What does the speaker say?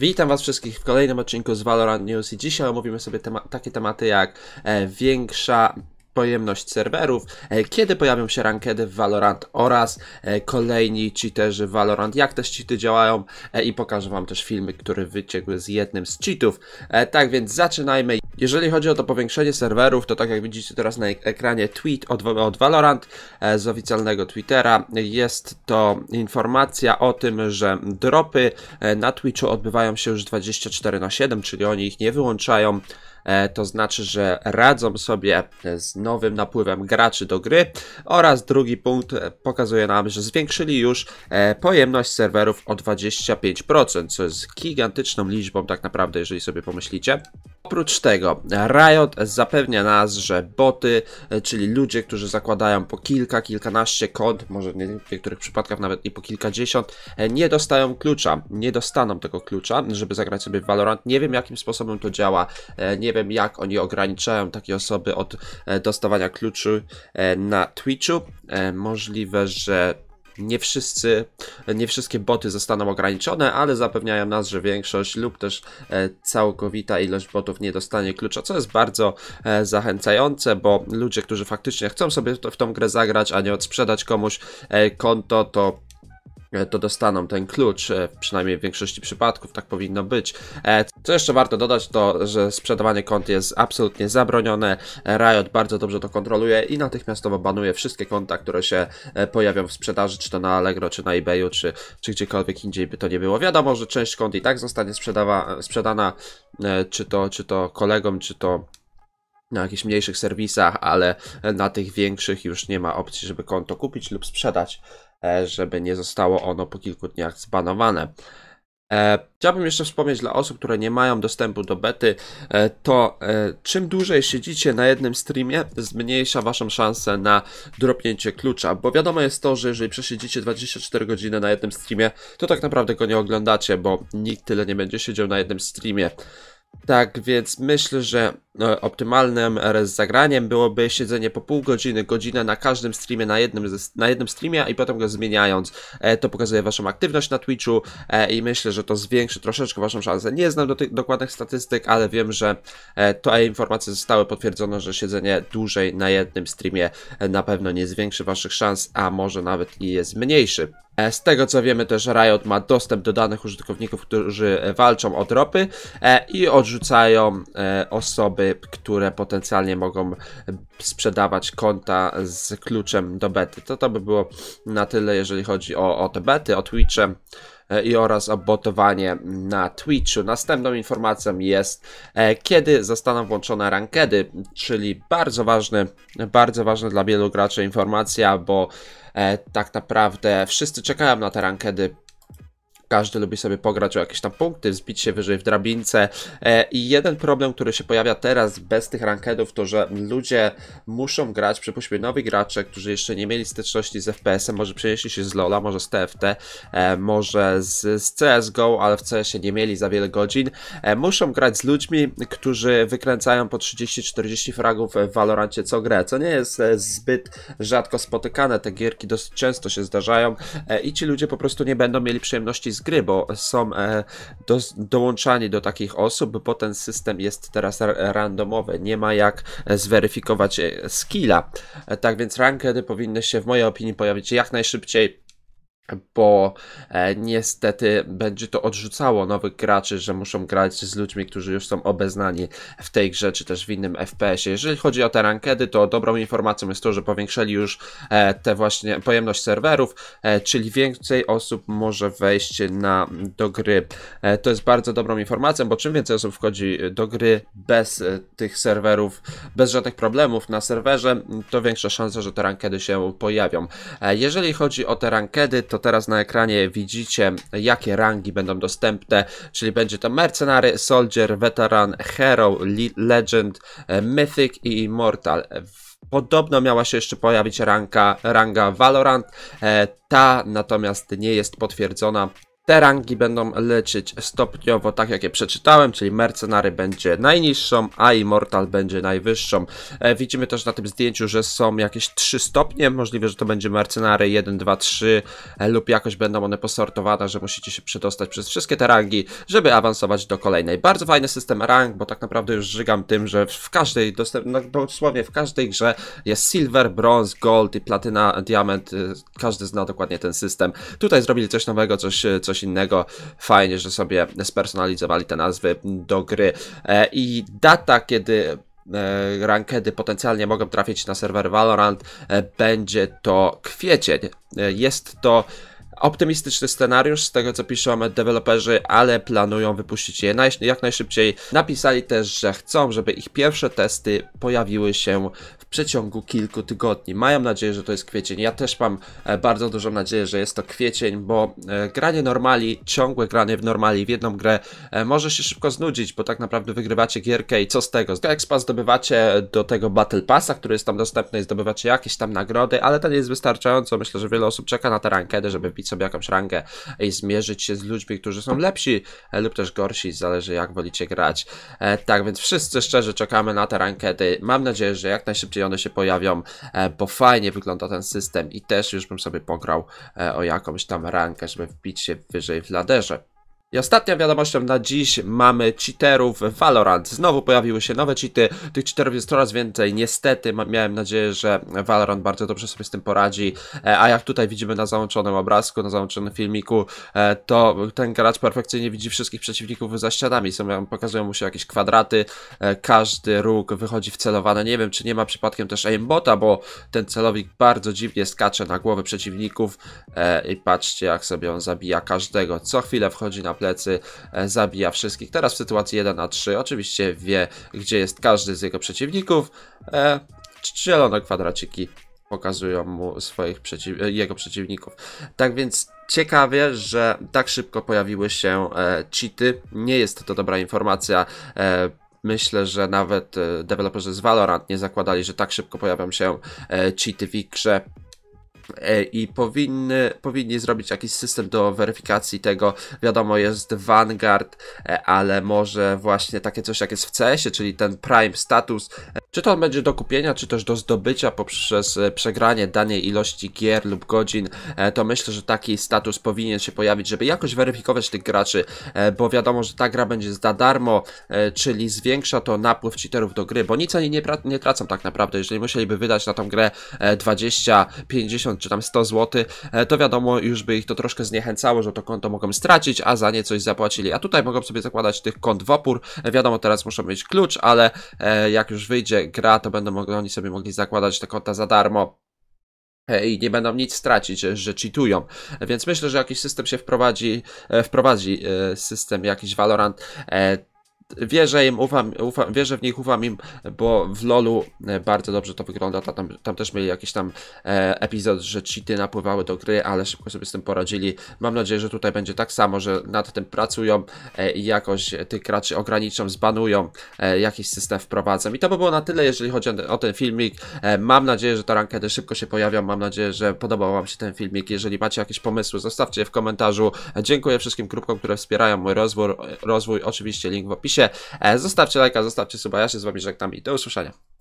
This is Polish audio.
Witam Was wszystkich w kolejnym odcinku z Valorant News i dzisiaj omówimy sobie tema takie tematy jak e, większa pojemność serwerów, e, kiedy pojawią się rankedy w Valorant oraz e, kolejni cheaterzy Valorant, jak te cheaty działają e, i pokażę Wam też filmy, które wyciekły z jednym z cheatów. Tak więc zaczynajmy. Jeżeli chodzi o to powiększenie serwerów, to tak jak widzicie teraz na ekranie tweet od, od Valorant z oficjalnego Twittera, jest to informacja o tym, że dropy na Twitchu odbywają się już 24 na 7, czyli oni ich nie wyłączają. E, to znaczy, że radzą sobie z nowym napływem graczy do gry oraz drugi punkt pokazuje nam, że zwiększyli już e, pojemność serwerów o 25%, co jest gigantyczną liczbą tak naprawdę, jeżeli sobie pomyślicie. Oprócz tego Riot zapewnia nas, że boty, e, czyli ludzie, którzy zakładają po kilka, kilkanaście kont, może w niektórych przypadkach nawet i po kilkadziesiąt, e, nie dostają klucza, nie dostaną tego klucza, żeby zagrać sobie w Valorant. Nie wiem jakim sposobem to działa, e, nie wiem jak oni ograniczają takie osoby od dostawania kluczy na Twitchu. Możliwe, że nie wszyscy, nie wszystkie boty zostaną ograniczone, ale zapewniają nas, że większość lub też e, całkowita ilość botów nie dostanie klucza, co jest bardzo e, zachęcające, bo ludzie, którzy faktycznie chcą sobie w tą grę zagrać, a nie odsprzedać komuś e, konto, to E, to dostaną ten klucz, e, przynajmniej w większości przypadków tak powinno być. E, co jeszcze warto dodać, to że sprzedawanie kont jest absolutnie zabronione. Riot bardzo dobrze to kontroluje i natychmiastowo banuje wszystkie konta, które się pojawią w sprzedaży, czy to na Allegro, czy na eBayu, czy, czy gdziekolwiek indziej by to nie było. Wiadomo, że część kont i tak zostanie sprzedawa, sprzedana, czy to, czy to kolegom, czy to na jakichś mniejszych serwisach, ale na tych większych już nie ma opcji, żeby konto kupić lub sprzedać. E, żeby nie zostało ono po kilku dniach zbanowane. E, chciałbym jeszcze wspomnieć dla osób, które nie mają dostępu do bety, e, to czym dłużej siedzicie na jednym streamie, zmniejsza waszą szansę na dropnięcie klucza, bo wiadomo jest to, że jeżeli przesiedzicie 24 godziny na jednym streamie, to tak naprawdę go nie oglądacie, bo nikt tyle nie będzie siedział na jednym streamie. Tak więc myślę, że no, optymalnym RS e, zagraniem byłoby siedzenie po pół godziny, godzina na każdym streamie, na jednym, na jednym streamie i potem go zmieniając. E, to pokazuje waszą aktywność na Twitchu e, i myślę, że to zwiększy troszeczkę waszą szansę. Nie znam do tych dokładnych statystyk, ale wiem, że te informacje zostały potwierdzone, że siedzenie dłużej na jednym streamie na pewno nie zwiększy waszych szans, a może nawet i jest mniejszy. Z tego co wiemy też Riot ma dostęp do danych użytkowników, którzy walczą o dropy i odrzucają osoby osoby, które potencjalnie mogą sprzedawać konta z kluczem do bety. To to by było na tyle, jeżeli chodzi o, o te bety, o Twitche e, i oraz o botowanie na Twitchu. Następną informacją jest, e, kiedy zostaną włączone rankedy, czyli bardzo ważny, bardzo ważny dla wielu graczy informacja, bo e, tak naprawdę wszyscy czekają na te rankedy każdy lubi sobie pograć o jakieś tam punkty, wzbić się wyżej w drabince. E, I jeden problem, który się pojawia teraz bez tych rankedów, to że ludzie muszą grać, przypuśćmy nowi gracze, którzy jeszcze nie mieli styczności z FPS-em, może przenieśli się z LoLa, może z TFT, e, może z, CSGO, ale w CS-ie nie mieli za wiele godzin. E, muszą grać z ludźmi, którzy wykręcają po 30-40 fragów w Valorancie co grę, co nie jest zbyt rzadko spotykane. Te gierki dosyć często się zdarzają i ci ludzie po prostu nie będą mieli przyjemności z z gry, bo są e, do, dołączani do takich osób, bo ten system jest teraz randomowy. Nie ma jak e, zweryfikować e, skilla. Tak więc rankedy powinny się, w mojej opinii, pojawić jak najszybciej bo e, niestety będzie to odrzucało nowych graczy, że muszą grać z ludźmi, którzy już są obeznani w tej grze, czy też w innym FPS-ie. Jeżeli chodzi o te rankedy, to dobrą informacją jest to, że powiększyli już e, te właśnie pojemność serwerów, e, czyli więcej osób może wejść na, do gry. E, to jest bardzo dobrą informacją, bo czym więcej osób wchodzi do gry bez e, tych serwerów, bez żadnych problemów na serwerze, to większa szansa, że te rankedy się pojawią. E, jeżeli chodzi o te rankedy, to teraz na ekranie widzicie, jakie rangi będą dostępne, czyli będzie to Mercenary, Soldier, Veteran, Hero, Legend, e, Mythic i Immortal. Podobno miała się jeszcze pojawić ranka, ranga Valorant, e, ta natomiast nie jest potwierdzona, te rangi będą lecieć stopniowo, tak jak je przeczytałem, czyli Mercenary będzie najniższą, a Immortal będzie najwyższą. E, widzimy też na tym zdjęciu, że są jakieś trzy stopnie, możliwe, że to będzie Mercenary 1, 2, 3 lub jakoś będą one posortowane, że musicie się przedostać przez wszystkie te rangi, żeby awansować do kolejnej. Bardzo fajny system rank, bo tak naprawdę już żygam tym, że w każdej, no, dosłownie w każdej grze jest silver, bronze, gold i platyna, diament, y, każdy zna dokładnie ten system. Tutaj zrobili coś nowego, coś, e, coś coś innego. Fajnie, że sobie spersonalizowali te nazwy do gry. E, I data, kiedy e, rankedy potencjalnie mogą trafić na serwer Valorant, e, będzie to kwiecień. Jest to optymistyczny scenariusz z tego co piszą deweloperzy, ale planują wypuścić je jak najszybciej. Napisali też, że chcą, żeby ich pierwsze testy pojawiły się przeciągu kilku tygodni. Mają nadzieję, że to jest kwiecień. Ja też mam e, bardzo dużą nadzieję, że jest to kwiecień, bo e, granie normali, ciągłe granie w normali w jedną grę e, może się szybko znudzić, bo tak naprawdę wygrywacie gierkę i co z tego? Z Expa zdobywacie do tego Battle Passa, który jest tam dostępny i zdobywacie jakieś tam nagrody, ale to nie jest wystarczająco. Myślę, że wiele osób czeka na tę rankedę, żeby bić sobie jakąś rangę i zmierzyć się z ludźmi, którzy są lepsi lub też gorsi, zależy jak wolicie grać. Tak więc wszyscy szczerze czekamy na te rankedy. Mam nadzieję, że jak najszybciej one się pojawią, e, bo fajnie wygląda ten system i też już bym sobie pograł e, o jakąś tam rankę, żeby wbić się wyżej w laderze. I ostatnia wiadomością na dziś mamy cheaterów Valorant. Znowu pojawiły się nowe cheaty, tych cheaterów jest coraz więcej. Niestety miałem nadzieję, że Valorant bardzo dobrze sobie z tym poradzi, e, a jak tutaj widzimy na załączonym obrazku, na załączonym filmiku, e, to ten gracz perfekcyjnie widzi wszystkich przeciwników za ścianami. Są, pokazują mu się jakieś kwadraty, e, każdy róg wychodzi wcelowany. Nie wiem, czy nie ma przypadkiem też aimbota, bo ten celownik bardzo dziwnie skacze na głowę przeciwników i patrzcie jak sobie on zabija każdego. Co chwilę wchodzi na plecy, e, zabija wszystkich. Teraz w sytuacji 1 na 3 oczywiście wie, gdzie jest każdy z jego przeciwników. E, zielone kwadraciki pokazują mu swoich przeciw e, jego przeciwników. Tak więc ciekawie, że tak szybko pojawiły się cheaty. Nie jest to dobra informacja. myślę, że nawet deweloperzy z Valorant nie zakładali, że tak szybko pojawią się cheaty w grze. E, i powinny, powinni zrobić jakiś system do weryfikacji tego. Wiadomo, jest Vanguard, e, ale może właśnie takie coś jak jest w CS-ie, czyli ten Prime Status. E, czy to będzie do kupienia, czy też do zdobycia poprzez przegranie danej ilości gier lub godzin, to myślę, że taki status powinien się pojawić, żeby jakoś weryfikować tych graczy, bo wiadomo, że ta gra będzie za darmo, czyli zwiększa to napływ cheaterów do gry, bo nic ani nie, nie tracą tak naprawdę, jeżeli musieliby wydać na tą grę 20, 50 czy tam 100 zł, e, to wiadomo, już by ich to troszkę zniechęcało, że to konto mogą stracić, a za nie coś zapłacili. A tutaj mogą sobie zakładać tych kont w opór. E, wiadomo, teraz muszą mieć klucz, ale e, jak już wyjdzie gra, to będą oni sobie mogli zakładać te konta za darmo i nie będą nic stracić, że cheatują. Więc myślę, że jakiś system się wprowadzi, wprowadzi system jakiś Valorant wierzę im, ufam, ufam, wierzę w nich, ufam im, bo w LoLu e, bardzo dobrze to wygląda. Tam, tam też mieli jakiś tam e, epizod, że cheaty napływały do gry, ale szybko sobie z tym poradzili. Mam nadzieję, że tutaj będzie tak samo, że nad tym pracują e, i jakoś tych graczy ograniczą, zbanują, e, jakiś system wprowadzą. I to by było na tyle, jeżeli chodzi o, ten filmik. E, mam nadzieję, że ta rankedy szybko się pojawią. Mam nadzieję, że podobał Wam się ten filmik. Jeżeli macie jakieś pomysły, zostawcie je w komentarzu. Dziękuję wszystkim grupkom, które wspierają mój rozwój. E, rozwój. Oczywiście link w opisie zostawcie lajka, zostawcie suba, ja się z wami żegnam i do usłyszenia.